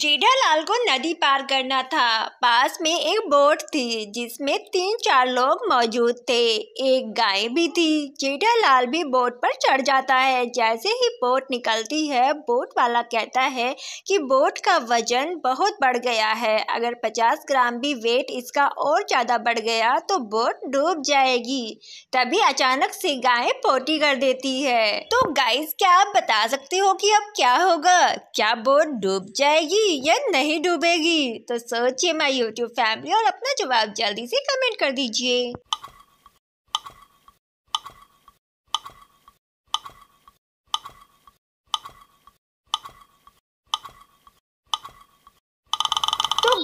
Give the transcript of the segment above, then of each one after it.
जेठालाल को नदी पार करना था पास में एक बोट थी जिसमें तीन चार लोग मौजूद थे एक गाय भी थी जेठालाल भी बोट पर चढ़ जाता है जैसे ही बोट निकलती है बोट वाला कहता है कि बोट का वजन बहुत बढ़ गया है अगर पचास ग्राम भी वेट इसका और ज़्यादा बढ़ गया तो बोट डूब जाएगी तभी अचानक से गाय पोटी कर देती है तो गाइस क्या आप बता सकते हो कि अब क्या होगा क्या बोट डूब जाएगी डूबेगी या नहीं डूबेगी तो सोचिए माई यूट्यूब फैमिली और अपना जवाब जल्दी से कमेंट कर दीजिए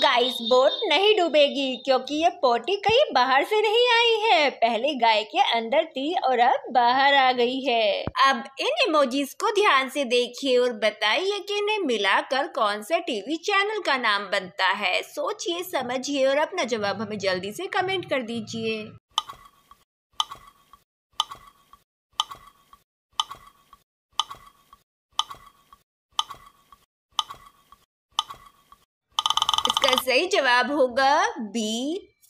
गाइस बोट नहीं डूबेगी क्योंकि ये पोटी कहीं बाहर से नहीं आई है पहले गाय के अंदर थी और अब बाहर आ गई है अब इन इमोजीज को ध्यान से देखिए और बताइए कि इन्हें मिलाकर कौन सा टीवी चैनल का नाम बनता है सोचिए समझिए और अपना जवाब हमें जल्दी से कमेंट कर दीजिए सही जवाब होगा B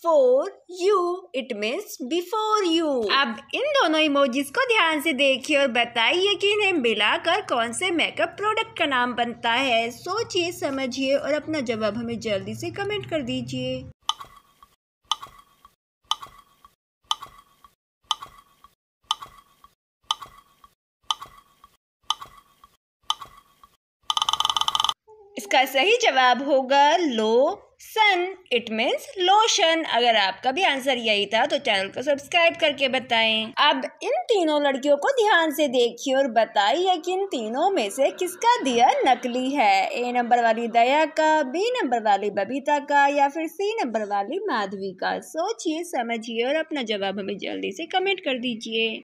four U it means before you अब इन दोनों इमोजीज को ध्यान से देखिए और बताइए कि इन्हें मिलाकर कौन से मेकअप प्रोडक्ट का नाम बनता है सोचिए समझिए और अपना जवाब हमें जल्दी से कमेंट कर दीजिए इसका सही जवाब होगा low sun it means lotion अगर आपका भी आंसर यही था तो चैनल को सब्सक्राइब करके बताएं अब इन तीनों लड़कियों को ध्यान से देखिए और बताइए कि इन तीनों में से किसका दिया नकली है ए नंबर वाली दया का बी नंबर वाली बबीता का या फिर सी नंबर वाली माधवी का सोचिए समझिए और अपना जवाब हमें जल्दी से कमेंट कर दीजिए